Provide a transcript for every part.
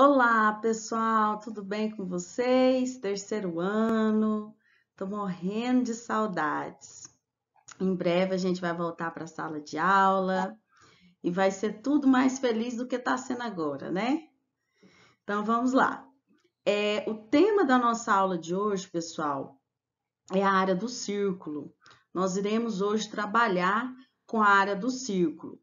Olá, pessoal, tudo bem com vocês? Terceiro ano, tô morrendo de saudades. Em breve a gente vai voltar para a sala de aula e vai ser tudo mais feliz do que está sendo agora, né? Então vamos lá. É, o tema da nossa aula de hoje, pessoal, é a área do círculo. Nós iremos hoje trabalhar com a área do círculo.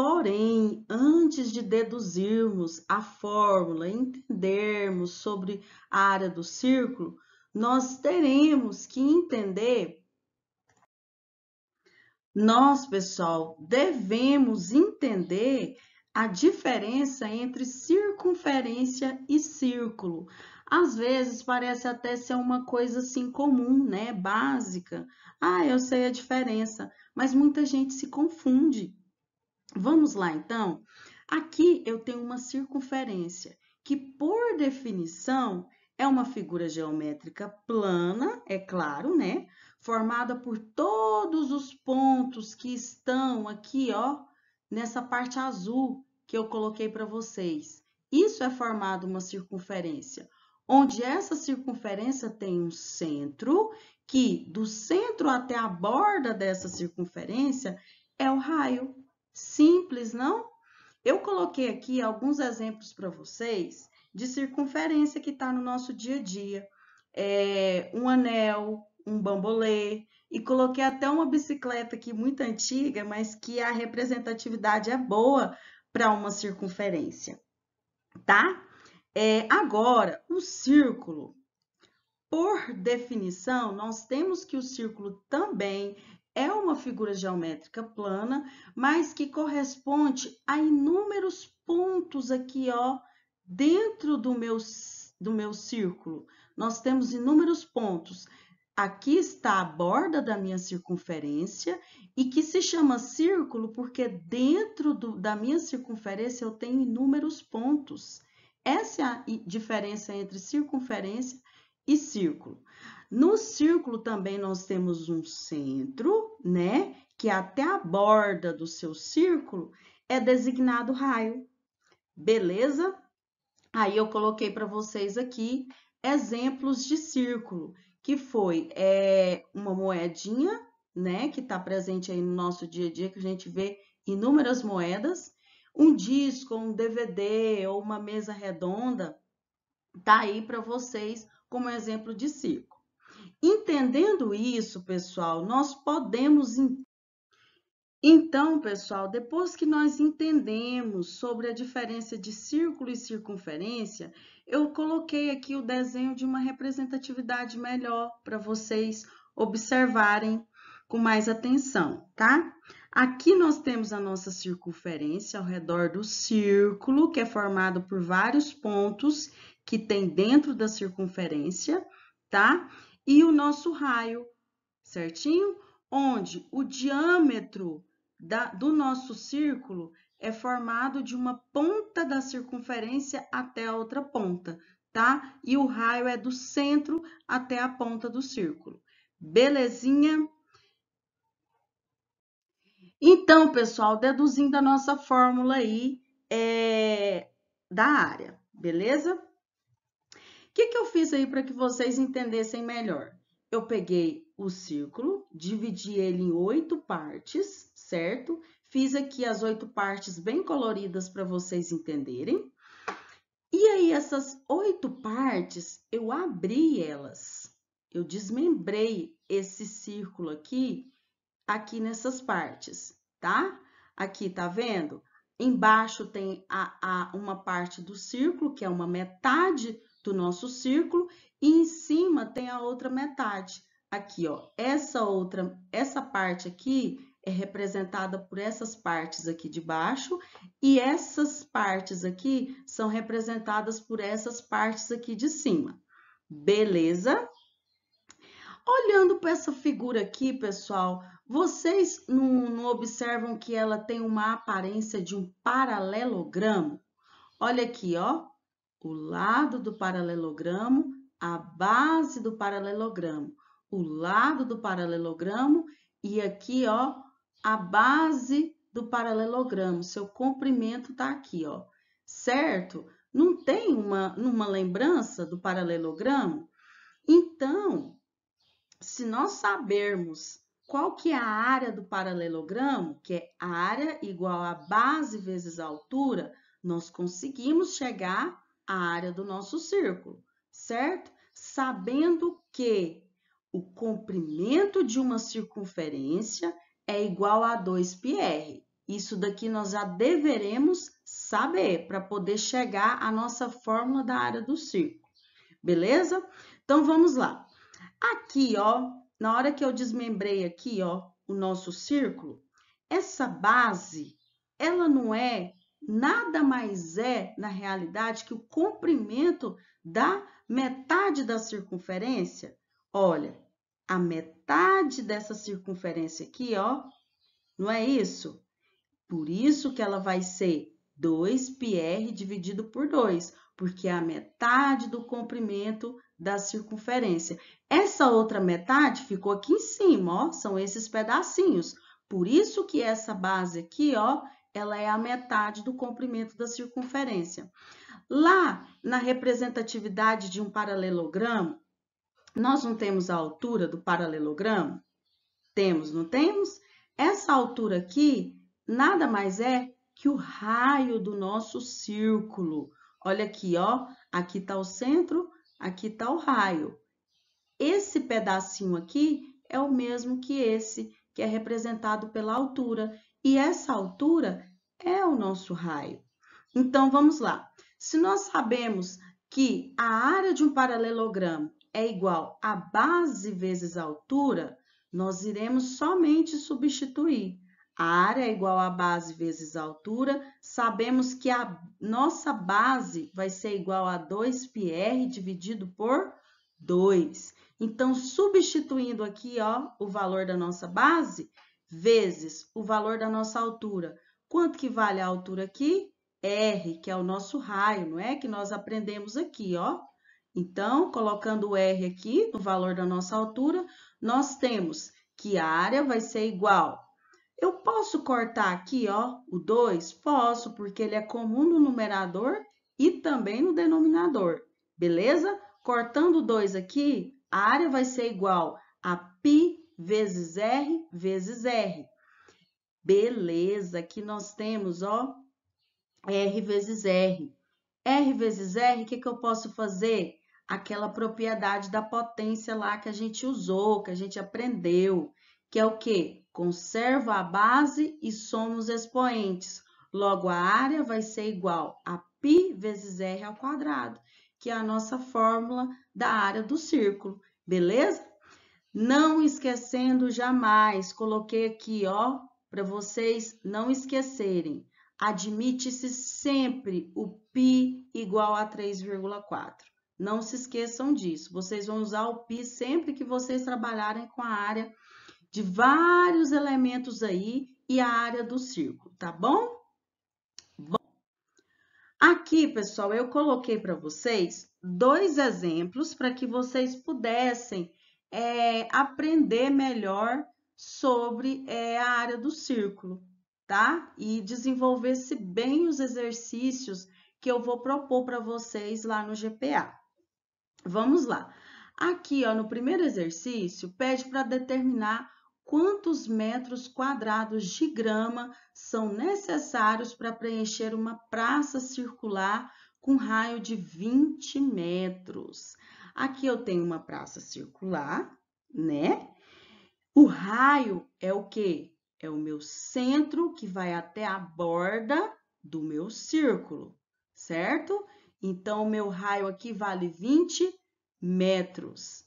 Porém, antes de deduzirmos a fórmula, entendermos sobre a área do círculo, nós teremos que entender. Nós, pessoal, devemos entender a diferença entre circunferência e círculo. Às vezes parece até ser uma coisa assim comum, né? Básica. Ah, eu sei a diferença, mas muita gente se confunde. Vamos lá, então? Aqui eu tenho uma circunferência, que por definição é uma figura geométrica plana, é claro, né? Formada por todos os pontos que estão aqui, ó, nessa parte azul que eu coloquei para vocês. Isso é formado uma circunferência, onde essa circunferência tem um centro, que do centro até a borda dessa circunferência é o raio, Simples, não? Eu coloquei aqui alguns exemplos para vocês de circunferência que está no nosso dia a dia. É, um anel, um bambolê, e coloquei até uma bicicleta aqui muito antiga, mas que a representatividade é boa para uma circunferência, tá? É, agora, o círculo. Por definição, nós temos que o círculo também é uma figura geométrica plana, mas que corresponde a inúmeros pontos aqui, ó, dentro do meu, do meu círculo. Nós temos inúmeros pontos. Aqui está a borda da minha circunferência e que se chama círculo porque dentro do, da minha circunferência eu tenho inúmeros pontos. Essa é a diferença entre circunferência e círculo. No círculo também nós temos um centro, né? Que até a borda do seu círculo é designado raio. Beleza? Aí eu coloquei para vocês aqui exemplos de círculo, que foi é, uma moedinha, né? Que está presente aí no nosso dia a dia, que a gente vê inúmeras moedas. Um disco, um DVD ou uma mesa redonda, tá aí para vocês como exemplo de círculo. Entendendo isso, pessoal, nós podemos. Então, pessoal, depois que nós entendemos sobre a diferença de círculo e circunferência, eu coloquei aqui o desenho de uma representatividade melhor para vocês observarem com mais atenção, tá? Aqui nós temos a nossa circunferência ao redor do círculo, que é formado por vários pontos que tem dentro da circunferência, tá? e o nosso raio, certinho? Onde o diâmetro da, do nosso círculo é formado de uma ponta da circunferência até a outra ponta, tá? E o raio é do centro até a ponta do círculo. Belezinha? Então, pessoal, deduzindo a nossa fórmula aí é, da área, beleza? que, que eu fiz aí para que vocês entendessem melhor? Eu peguei o círculo, dividi ele em oito partes, certo? Fiz aqui as oito partes bem coloridas para vocês entenderem. E aí, essas oito partes, eu abri elas. Eu desmembrei esse círculo aqui, aqui nessas partes, tá? Aqui, tá vendo? Embaixo tem a, a, uma parte do círculo, que é uma metade do nosso círculo e em cima tem a outra metade. Aqui, ó, essa outra, essa parte aqui é representada por essas partes aqui de baixo e essas partes aqui são representadas por essas partes aqui de cima. Beleza? Olhando para essa figura aqui, pessoal, vocês não, não, observam que ela tem uma aparência de um paralelogramo? Olha aqui, ó o lado do paralelogramo, a base do paralelogramo, o lado do paralelogramo e aqui, ó, a base do paralelogramo, seu comprimento tá aqui, ó, certo? Não tem uma, uma lembrança do paralelogramo? Então, se nós sabermos qual que é a área do paralelogramo, que é área igual a base vezes a altura, nós conseguimos chegar a área do nosso círculo, certo? Sabendo que o comprimento de uma circunferência é igual a 2πr. Isso daqui nós já deveremos saber para poder chegar à nossa fórmula da área do círculo, beleza? Então, vamos lá. Aqui, ó, na hora que eu desmembrei aqui, ó, o nosso círculo, essa base, ela não é nada mais é, na realidade, que o comprimento da metade da circunferência. Olha, a metade dessa circunferência aqui, ó, não é isso? Por isso que ela vai ser 2πr dividido por 2, porque é a metade do comprimento da circunferência. Essa outra metade ficou aqui em cima, ó, são esses pedacinhos. Por isso que essa base aqui, ó, ela é a metade do comprimento da circunferência. Lá na representatividade de um paralelogramo, nós não temos a altura do paralelogramo? Temos, não temos? Essa altura aqui nada mais é que o raio do nosso círculo. Olha aqui, ó, aqui está o centro, aqui está o raio. Esse pedacinho aqui é o mesmo que esse que é representado pela altura, e essa altura é o nosso raio. Então, vamos lá. Se nós sabemos que a área de um paralelogramo é igual a base vezes a altura, nós iremos somente substituir. A área é igual a base vezes a altura. Sabemos que a nossa base vai ser igual a 2πr dividido por 2. Então, substituindo aqui ó, o valor da nossa base, vezes o valor da nossa altura. Quanto que vale a altura aqui? R, que é o nosso raio, não é? Que nós aprendemos aqui, ó. Então, colocando o R aqui, o valor da nossa altura, nós temos que a área vai ser igual. Eu posso cortar aqui, ó, o 2? Posso, porque ele é comum no numerador e também no denominador, beleza? Cortando o 2 aqui, a área vai ser igual a π vezes R vezes R. Beleza, aqui nós temos, ó, R vezes R. R vezes R, o que, que eu posso fazer? Aquela propriedade da potência lá que a gente usou, que a gente aprendeu, que é o quê? Conserva a base e somos os expoentes. Logo, a área vai ser igual a π vezes R ao quadrado que é a nossa fórmula da área do círculo, beleza? Não esquecendo jamais, coloquei aqui, ó, para vocês não esquecerem. Admite-se sempre o π igual a 3,4. Não se esqueçam disso. Vocês vão usar o π sempre que vocês trabalharem com a área de vários elementos aí e a área do círculo, tá bom? Aqui, pessoal, eu coloquei para vocês dois exemplos para que vocês pudessem é, aprender melhor sobre é, a área do círculo, tá? E desenvolver-se bem os exercícios que eu vou propor para vocês lá no GPA. Vamos lá. Aqui, ó, no primeiro exercício, pede para determinar quantos metros quadrados de grama são necessários para preencher uma praça circular com raio de 20 metros. Aqui eu tenho uma praça circular, né? O raio é o quê? É o meu centro que vai até a borda do meu círculo, certo? Então, o meu raio aqui vale 20 metros.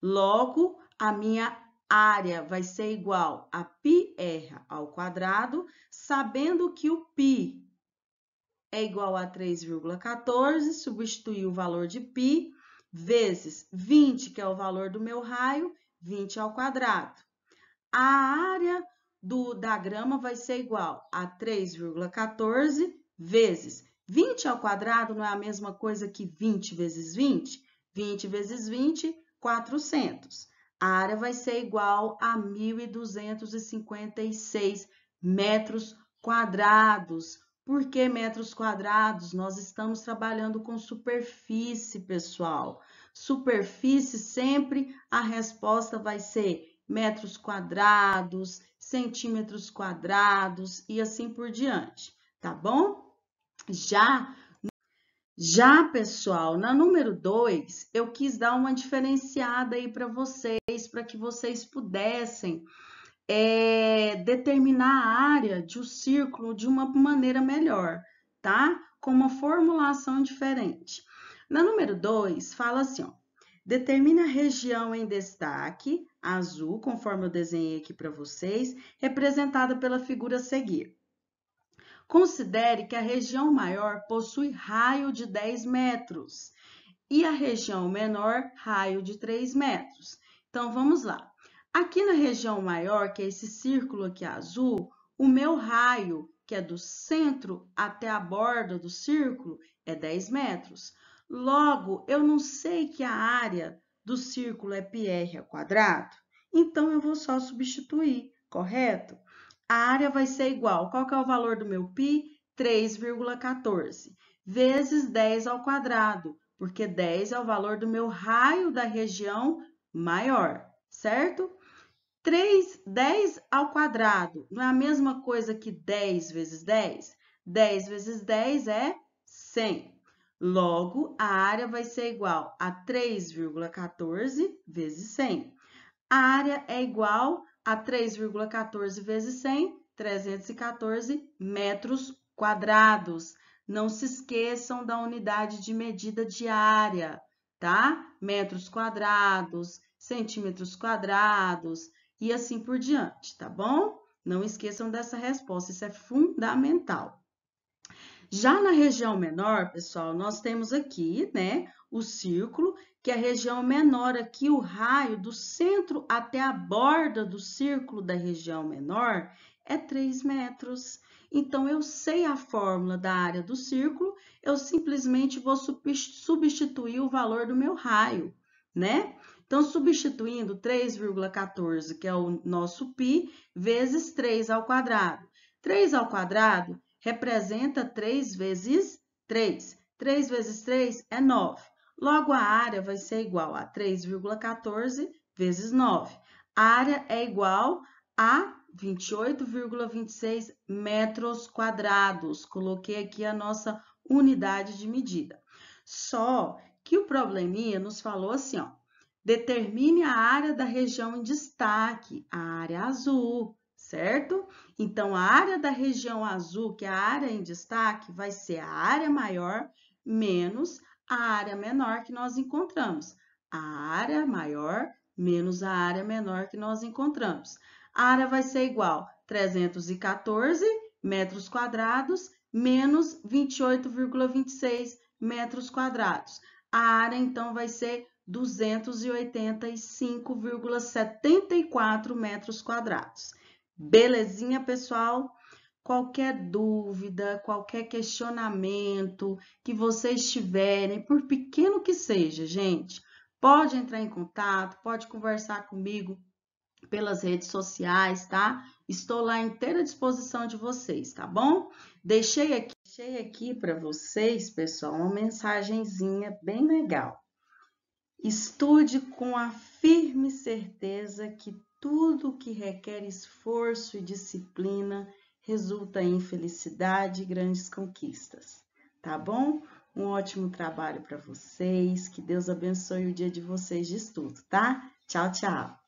Logo, a minha área vai ser igual a πr ao quadrado, sabendo que o π é igual a 3,14, substituir o valor de π vezes 20, que é o valor do meu raio, 20 ao quadrado. A área do, da grama vai ser igual a 3,14 vezes 20 ao quadrado não é a mesma coisa que 20 vezes 20? 20 vezes 20, 400 a área vai ser igual a 1.256 metros quadrados. Por que metros quadrados? Nós estamos trabalhando com superfície, pessoal. Superfície, sempre a resposta vai ser metros quadrados, centímetros quadrados e assim por diante, tá bom? Já já, pessoal, na número 2, eu quis dar uma diferenciada aí para vocês, para que vocês pudessem é, determinar a área de um círculo de uma maneira melhor, tá? Com uma formulação diferente. Na número 2, fala assim, ó, determina a região em destaque, azul, conforme eu desenhei aqui para vocês, representada pela figura a seguir. Considere que a região maior possui raio de 10 metros e a região menor, raio de 3 metros. Então, vamos lá. Aqui na região maior, que é esse círculo aqui azul, o meu raio, que é do centro até a borda do círculo, é 10 metros. Logo, eu não sei que a área do círculo é πr então eu vou só substituir, correto? a área vai ser igual. Qual que é o valor do meu pi? 3,14 vezes 10 ao quadrado, porque 10 é o valor do meu raio da região maior, certo? 3, 10 ao quadrado não é a mesma coisa que 10 vezes 10? 10 vezes 10 é 100. Logo, a área vai ser igual a 3,14 vezes 100. A área é igual a 3,14 vezes 100, 314 metros quadrados. Não se esqueçam da unidade de medida diária, tá? Metros quadrados, centímetros quadrados e assim por diante, tá bom? Não esqueçam dessa resposta, isso é fundamental. Já na região menor, pessoal, nós temos aqui, né, o círculo, que é a região menor aqui, o raio do centro até a borda do círculo da região menor é 3 metros. Então, eu sei a fórmula da área do círculo, eu simplesmente vou substituir o valor do meu raio, né? Então, substituindo 3,14, que é o nosso π, vezes 3 ao quadrado. 3 ao quadrado representa 3 vezes 3. 3 vezes 3 é 9. Logo, a área vai ser igual a 3,14 vezes 9. A área é igual a 28,26 metros quadrados. Coloquei aqui a nossa unidade de medida. Só que o probleminha nos falou assim, ó, determine a área da região em destaque, a área azul, certo? Então, a área da região azul, que é a área em destaque, vai ser a área maior menos a área menor que nós encontramos. A área maior menos a área menor que nós encontramos. A área vai ser igual 314 metros quadrados menos 28,26 metros quadrados. A área, então, vai ser 285,74 metros quadrados. Belezinha, pessoal? qualquer dúvida, qualquer questionamento que vocês tiverem, por pequeno que seja, gente, pode entrar em contato, pode conversar comigo pelas redes sociais, tá? Estou lá inteira à disposição de vocês, tá bom? Deixei aqui, deixei aqui para vocês, pessoal, uma mensagenzinha bem legal. Estude com a firme certeza que tudo que requer esforço e disciplina resulta em felicidade e grandes conquistas, tá bom? Um ótimo trabalho para vocês, que Deus abençoe o dia de vocês de estudo, tá? Tchau, tchau!